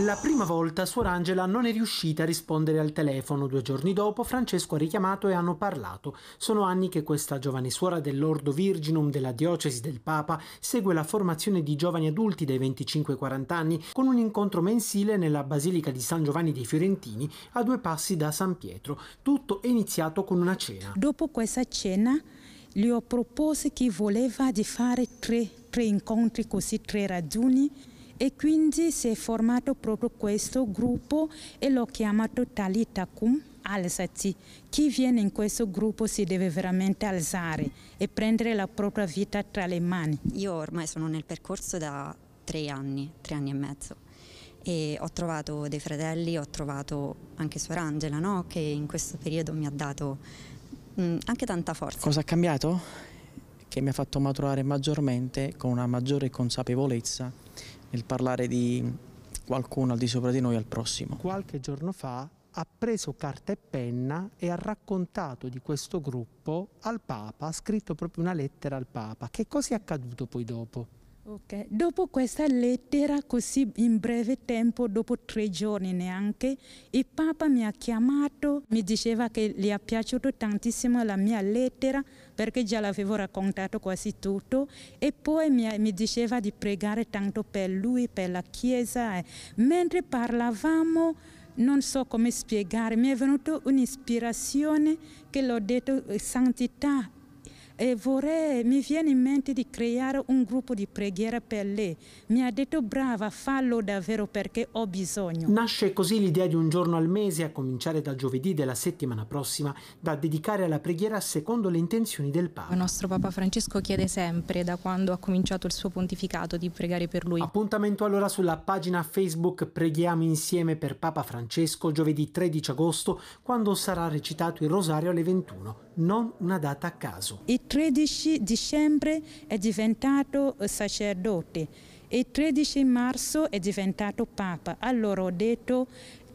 La prima volta Suor Angela non è riuscita a rispondere al telefono. Due giorni dopo Francesco ha richiamato e hanno parlato. Sono anni che questa giovane suora dell'Ordo Virginum della diocesi del Papa segue la formazione di giovani adulti dai 25 ai 40 anni con un incontro mensile nella Basilica di San Giovanni dei Fiorentini a due passi da San Pietro. Tutto è iniziato con una cena. Dopo questa cena gli ho proposto che voleva di fare tre, tre incontri così, tre raduni e quindi si è formato proprio questo gruppo e l'ho chiamato Talitakum alzati. Chi viene in questo gruppo si deve veramente alzare e prendere la propria vita tra le mani. Io ormai sono nel percorso da tre anni, tre anni e mezzo. E ho trovato dei fratelli, ho trovato anche Suor Angela, no? che in questo periodo mi ha dato mh, mm, anche tanta forza. Cosa ha cambiato? Che mi ha fatto maturare maggiormente, con una maggiore consapevolezza nel parlare di qualcuno al di sopra di noi al prossimo. Qualche giorno fa ha preso carta e penna e ha raccontato di questo gruppo al Papa, ha scritto proprio una lettera al Papa. Che cosa è accaduto poi dopo? Okay. Dopo questa lettera, così in breve tempo, dopo tre giorni neanche, il Papa mi ha chiamato, mi diceva che gli è piaciuta tantissimo la mia lettera perché già l'avevo raccontato quasi tutto e poi mi, mi, diceva di pregare tanto per lui, per la Chiesa. Eh. Mentre parlavamo, non so come spiegare, mi è venuta un'ispirazione che l'ho detto, eh, santità, e vorrei, mi viene in mente di creare un gruppo di preghiera per lei. Mi ha detto brava, fallo davvero perché ho bisogno. Nasce così l'idea di un giorno al mese, a cominciare da giovedì della settimana prossima, da dedicare alla preghiera secondo le intenzioni del Papa. Il nostro Papa Francesco chiede sempre, da quando ha cominciato il suo pontificato, di pregare per lui. Appuntamento allora sulla pagina Facebook Preghiamo insieme per Papa Francesco giovedì 13 agosto, quando sarà recitato il rosario alle 21, non una data a caso. It 13 dicembre è diventato eh, sacerdote e 13 marzo è diventato papa. Allora ho detto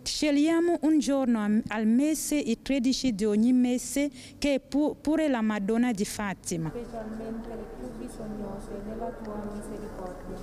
scegliamo un giorno al mese, il 13 di ogni mese, che è pure la Madonna di Fatima. Specialmente le più bisognose della tua misericordia.